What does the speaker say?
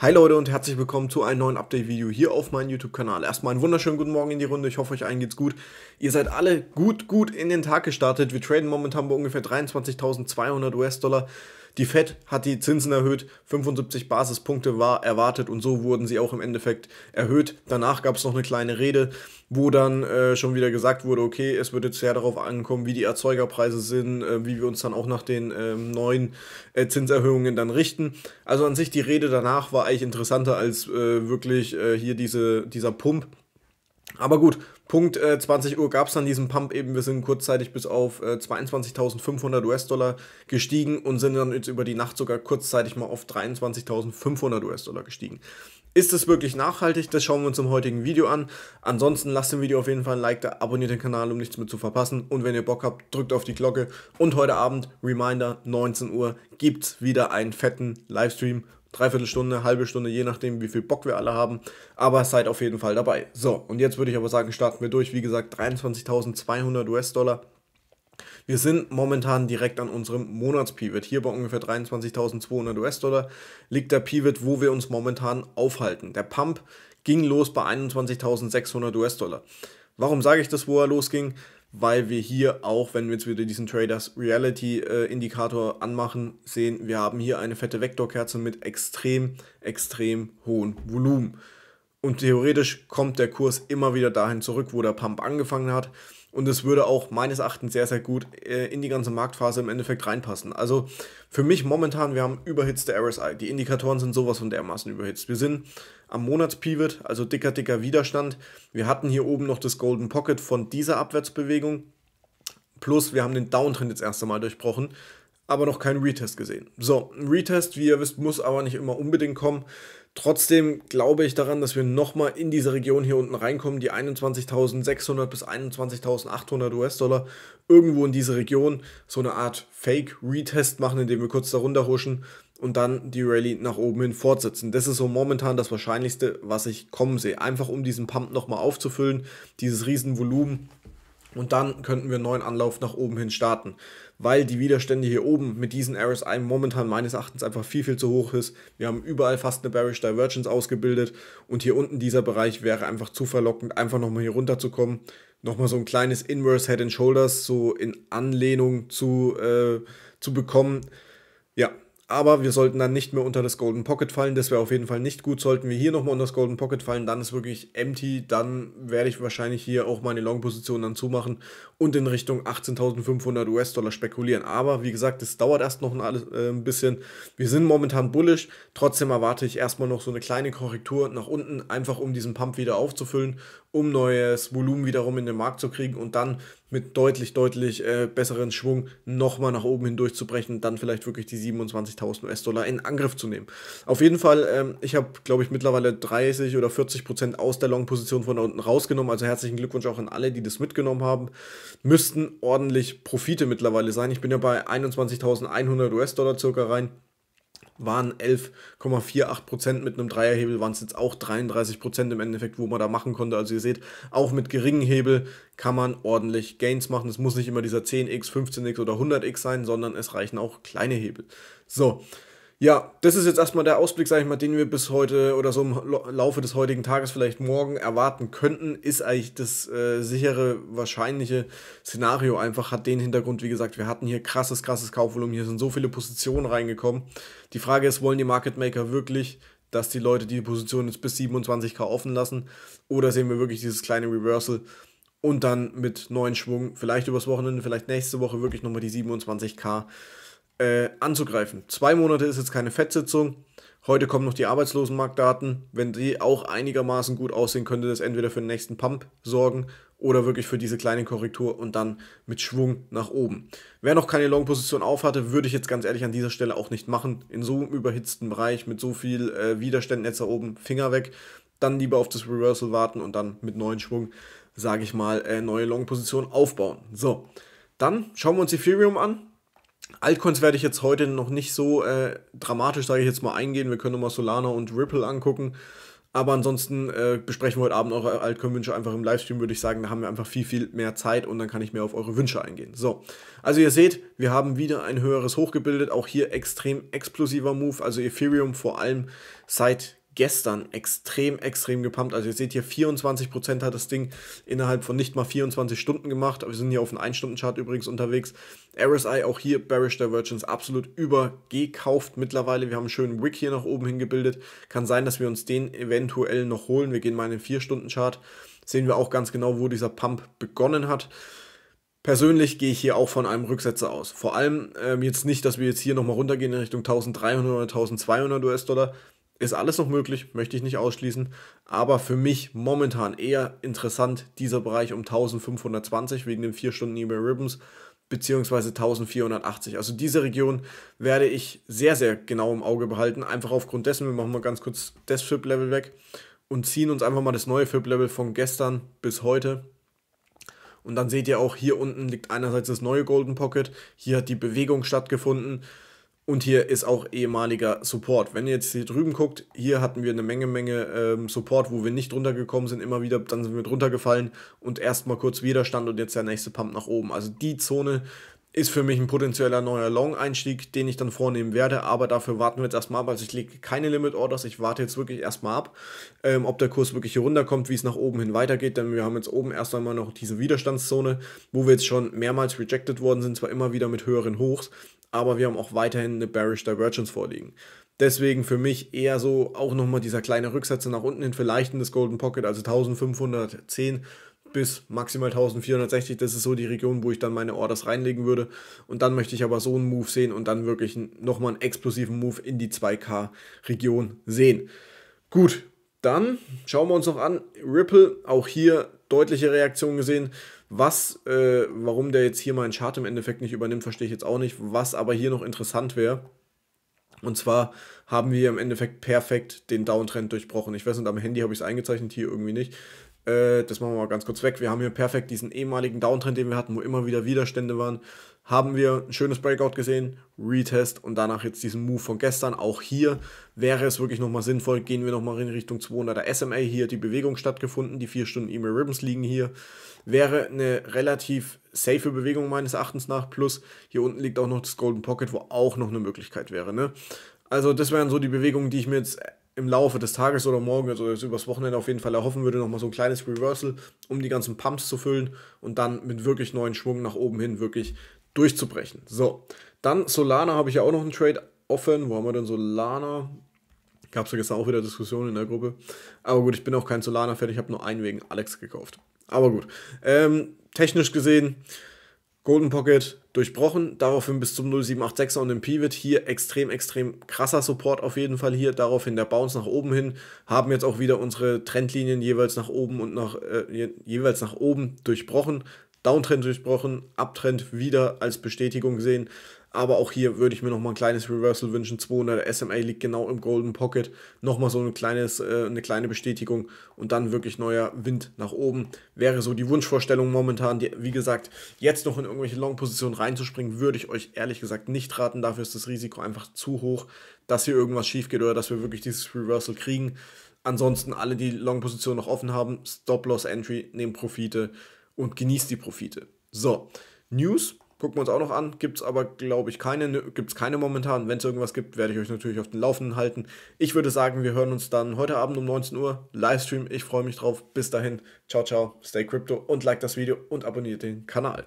Hi Leute und herzlich willkommen zu einem neuen Update-Video hier auf meinem YouTube-Kanal. Erstmal einen wunderschönen guten Morgen in die Runde, ich hoffe euch allen geht's gut. Ihr seid alle gut, gut in den Tag gestartet. Wir traden momentan bei ungefähr 23.200 US-Dollar die Fed hat die Zinsen erhöht, 75 Basispunkte war erwartet und so wurden sie auch im Endeffekt erhöht. Danach gab es noch eine kleine Rede, wo dann äh, schon wieder gesagt wurde, okay, es wird jetzt sehr darauf ankommen, wie die Erzeugerpreise sind, äh, wie wir uns dann auch nach den ähm, äh, neuen Zinserhöhungen dann richten. Also an sich die Rede danach war eigentlich interessanter als äh, wirklich äh, hier diese, dieser Pump. Aber gut, Punkt äh, 20 Uhr gab es dann diesen Pump eben. Wir sind kurzzeitig bis auf äh, 22.500 US-Dollar gestiegen und sind dann jetzt über die Nacht sogar kurzzeitig mal auf 23.500 US-Dollar gestiegen. Ist es wirklich nachhaltig? Das schauen wir uns im heutigen Video an. Ansonsten lasst dem Video auf jeden Fall ein Like da, abonniert den Kanal, um nichts mehr zu verpassen. Und wenn ihr Bock habt, drückt auf die Glocke. Und heute Abend, Reminder, 19 Uhr, gibt es wieder einen fetten Livestream dreiviertel Stunde, halbe Stunde, je nachdem, wie viel Bock wir alle haben. Aber seid auf jeden Fall dabei. So, und jetzt würde ich aber sagen, starten wir durch. Wie gesagt, 23.200 US-Dollar. Wir sind momentan direkt an unserem Monatspivot. Hier bei ungefähr 23.200 US-Dollar liegt der Pivot, wo wir uns momentan aufhalten. Der Pump ging los bei 21.600 US-Dollar. Warum sage ich das, wo er losging? weil wir hier auch, wenn wir jetzt wieder diesen Traders Reality äh, Indikator anmachen, sehen, wir haben hier eine fette Vektorkerze mit extrem, extrem hohem Volumen. Und theoretisch kommt der Kurs immer wieder dahin zurück, wo der Pump angefangen hat. Und es würde auch meines Erachtens sehr, sehr gut äh, in die ganze Marktphase im Endeffekt reinpassen. Also für mich momentan, wir haben überhitzte RSI. Die Indikatoren sind sowas von dermaßen überhitzt. Wir sind am Monatspivot, also dicker, dicker Widerstand. Wir hatten hier oben noch das Golden Pocket von dieser Abwärtsbewegung. Plus, wir haben den Downtrend jetzt erst einmal durchbrochen aber noch keinen Retest gesehen. So, ein Retest, wie ihr wisst, muss aber nicht immer unbedingt kommen. Trotzdem glaube ich daran, dass wir nochmal in diese Region hier unten reinkommen, die 21.600 bis 21.800 US-Dollar, irgendwo in diese Region so eine Art Fake-Retest machen, indem wir kurz darunter huschen und dann die Rallye nach oben hin fortsetzen. Das ist so momentan das Wahrscheinlichste, was ich kommen sehe. Einfach um diesen Pump nochmal aufzufüllen, dieses Riesenvolumen. Und dann könnten wir einen neuen Anlauf nach oben hin starten weil die Widerstände hier oben mit diesen RSI momentan meines Erachtens einfach viel, viel zu hoch ist. Wir haben überall fast eine Bearish Divergence ausgebildet und hier unten dieser Bereich wäre einfach zu verlockend, einfach nochmal hier runterzukommen. Nochmal so ein kleines Inverse Head and Shoulders so in Anlehnung zu, äh, zu bekommen. Ja, aber wir sollten dann nicht mehr unter das Golden Pocket fallen. Das wäre auf jeden Fall nicht gut. Sollten wir hier nochmal unter das Golden Pocket fallen, dann ist wirklich empty. Dann werde ich wahrscheinlich hier auch meine Long-Position dann zumachen und in Richtung 18.500 US-Dollar spekulieren. Aber wie gesagt, das dauert erst noch äh, ein, bisschen. Wir sind momentan bullish. Trotzdem erwarte ich erstmal noch so eine kleine Korrektur nach unten, einfach um diesen Pump wieder aufzufüllen, um neues Volumen wiederum in den Markt zu kriegen und dann mit deutlich, deutlich äh, besseren Schwung nochmal nach oben hindurch zu brechen. Dann vielleicht wirklich die 27. 20.000 US-Dollar in Angriff zu nehmen. Auf jeden Fall, ähm, ich habe, glaube ich, mittlerweile 30 oder 40 Prozent aus der Long-Position von da unten rausgenommen. Also herzlichen Glückwunsch auch an alle, die das mitgenommen haben. Müssten ordentlich Profite mittlerweile sein. Ich bin ja bei 21.100 US-Dollar circa rein waren 11,48 Mit einem Dreierhebel waren es jetzt auch 33 im Endeffekt, wo man da machen konnte. Also ihr seht, auch mit geringen Hebel kann man ordentlich Gains machen. Es muss nicht immer dieser 10x, 15x oder 100x sein, sondern es reichen auch kleine Hebel. So, ja, das ist jetzt erstmal der Ausblick, sage ich mal, den wir bis heute oder so im Laufe des heutigen Tages, vielleicht morgen erwarten könnten, ist eigentlich das äh, sichere, wahrscheinliche Szenario einfach, hat den Hintergrund, wie gesagt, wir hatten hier krasses, krasses Kaufvolumen, hier sind so viele Positionen reingekommen. Die Frage ist, wollen die Market Maker wirklich, dass die Leute die Position jetzt bis 27k offen lassen oder sehen wir wirklich dieses kleine Reversal und dann mit neuen Schwung, vielleicht übers Wochenende, vielleicht nächste Woche wirklich nochmal die 27k äh, anzugreifen. Zwei Monate ist jetzt keine Fettsitzung. Heute kommen noch die Arbeitslosenmarktdaten. Wenn die auch einigermaßen gut aussehen, könnte das entweder für den nächsten Pump sorgen oder wirklich für diese kleine Korrektur und dann mit Schwung nach oben. Wer noch keine Long-Position aufhatte, würde ich jetzt ganz ehrlich an dieser Stelle auch nicht machen. In so einem überhitzten Bereich mit so viel äh, Widerständen jetzt da oben, Finger weg. Dann lieber auf das Reversal warten und dann mit neuen Schwung, sage ich mal, äh, neue Long-Position aufbauen. So, dann schauen wir uns Ethereum an. Altcoins werde ich jetzt heute noch nicht so äh, dramatisch, sage ich jetzt mal, eingehen. Wir können nochmal Solana und Ripple angucken. Aber ansonsten äh, besprechen wir heute Abend eure Altcoin-Wünsche einfach im Livestream, würde ich sagen. Da haben wir einfach viel, viel mehr Zeit und dann kann ich mehr auf eure Wünsche eingehen. So, also ihr seht, wir haben wieder ein höheres Hoch gebildet. Auch hier extrem explosiver Move. Also Ethereum vor allem seit gestern extrem, extrem gepumpt. Also ihr seht hier, 24% hat das Ding innerhalb von nicht mal 24 Stunden gemacht. Wir sind hier auf einem 1-Stunden-Chart übrigens unterwegs. RSI auch hier, Bearish Divergence, absolut übergekauft mittlerweile. Wir haben einen schönen Wick hier nach oben hingebildet. Kann sein, dass wir uns den eventuell noch holen. Wir gehen mal in den 4-Stunden-Chart. Sehen wir auch ganz genau, wo dieser Pump begonnen hat. Persönlich gehe ich hier auch von einem Rücksetzer aus. Vor allem ähm, jetzt nicht, dass wir jetzt hier nochmal runtergehen in Richtung 1300 oder 1200 US-Dollar, ist alles noch möglich, möchte ich nicht ausschließen. Aber für mich momentan eher interessant dieser Bereich um 1520 wegen den 4 Stunden eBay Ribbons beziehungsweise 1480. Also diese Region werde ich sehr, sehr genau im Auge behalten. Einfach aufgrund dessen, wir machen mal ganz kurz das FIP-Level weg und ziehen uns einfach mal das neue FIP-Level von gestern bis heute. Und dann seht ihr auch, hier unten liegt einerseits das neue Golden Pocket, hier hat die Bewegung stattgefunden. Und hier ist auch ehemaliger Support. Wenn ihr jetzt hier drüben guckt, hier hatten wir eine Menge, Menge ähm, Support, wo wir nicht runtergekommen sind, immer wieder, dann sind wir drunter gefallen und erstmal kurz Widerstand und jetzt der nächste Pump nach oben. Also die Zone ist für mich ein potenzieller neuer Long-Einstieg, den ich dann vornehmen werde, aber dafür warten wir jetzt erstmal ab. Also ich lege keine Limit-Orders, ich warte jetzt wirklich erstmal ab, ähm, ob der Kurs wirklich hier runterkommt, wie es nach oben hin weitergeht, denn wir haben jetzt oben erst einmal noch diese Widerstandszone, wo wir jetzt schon mehrmals rejected worden sind, zwar immer wieder mit höheren Hochs, aber wir haben auch weiterhin eine Bearish Divergence vorliegen. Deswegen für mich eher so auch nochmal dieser kleine Rücksetzer nach unten hin, vielleicht in das Golden Pocket, also 1510 bis maximal 1460, das ist so die Region, wo ich dann meine Orders reinlegen würde. Und dann möchte ich aber so einen Move sehen und dann wirklich nochmal einen explosiven Move in die 2K-Region sehen. Gut, dann schauen wir uns noch an, Ripple, auch hier deutliche Reaktion gesehen. Was, äh, warum der jetzt hier meinen Chart im Endeffekt nicht übernimmt, verstehe ich jetzt auch nicht. Was aber hier noch interessant wäre, und zwar haben wir im Endeffekt perfekt den Downtrend durchbrochen. Ich weiß nicht, am Handy habe ich es eingezeichnet, hier irgendwie nicht. Äh, das machen wir mal ganz kurz weg. Wir haben hier perfekt diesen ehemaligen Downtrend, den wir hatten, wo immer wieder Widerstände waren. Haben wir ein schönes Breakout gesehen, Retest und danach jetzt diesen Move von gestern. Auch hier wäre es wirklich nochmal sinnvoll, gehen wir nochmal in Richtung 200er SMA. Hier die Bewegung stattgefunden, die 4 Stunden E-Mail Ribbons liegen hier. Wäre eine relativ safe Bewegung meines Erachtens nach. Plus hier unten liegt auch noch das Golden Pocket, wo auch noch eine Möglichkeit wäre. Ne? Also das wären so die Bewegungen, die ich mir jetzt im Laufe des Tages oder morgen, also übers Wochenende auf jeden Fall erhoffen würde, nochmal so ein kleines Reversal, um die ganzen Pumps zu füllen und dann mit wirklich neuen Schwung nach oben hin wirklich durchzubrechen. So, dann Solana habe ich ja auch noch einen Trade offen. Wo haben wir denn Solana? Gab es ja gestern auch wieder Diskussionen in der Gruppe. Aber gut, ich bin auch kein Solana-Fan, ich habe nur einen wegen Alex gekauft. Aber gut, ähm, technisch gesehen Golden Pocket durchbrochen, daraufhin bis zum 0786er und im Pivot. Hier extrem, extrem krasser Support auf jeden Fall hier. Daraufhin der Bounce nach oben hin. Haben jetzt auch wieder unsere Trendlinien jeweils nach oben und nach, äh, jeweils nach oben durchbrochen. Downtrend durchbrochen, Uptrend wieder als Bestätigung gesehen. Aber auch hier würde ich mir nochmal ein kleines Reversal wünschen. 200 SMA liegt genau im Golden Pocket. Nochmal so ein kleines, äh, eine kleine Bestätigung und dann wirklich neuer Wind nach oben. Wäre so die Wunschvorstellung momentan. Die, wie gesagt, jetzt noch in irgendwelche Long-Positionen reinzuspringen, würde ich euch ehrlich gesagt nicht raten. Dafür ist das Risiko einfach zu hoch, dass hier irgendwas schief geht oder dass wir wirklich dieses Reversal kriegen. Ansonsten alle, die Long-Positionen noch offen haben, Stop-Loss-Entry, nehmt Profite und genießt die Profite. So, News Gucken wir uns auch noch an. Gibt es aber, glaube ich, keine. Gibt keine momentan. Wenn es irgendwas gibt, werde ich euch natürlich auf den Laufenden halten. Ich würde sagen, wir hören uns dann heute Abend um 19 Uhr. Livestream. Ich freue mich drauf. Bis dahin. Ciao, ciao. Stay Crypto und like das Video und abonniert den Kanal.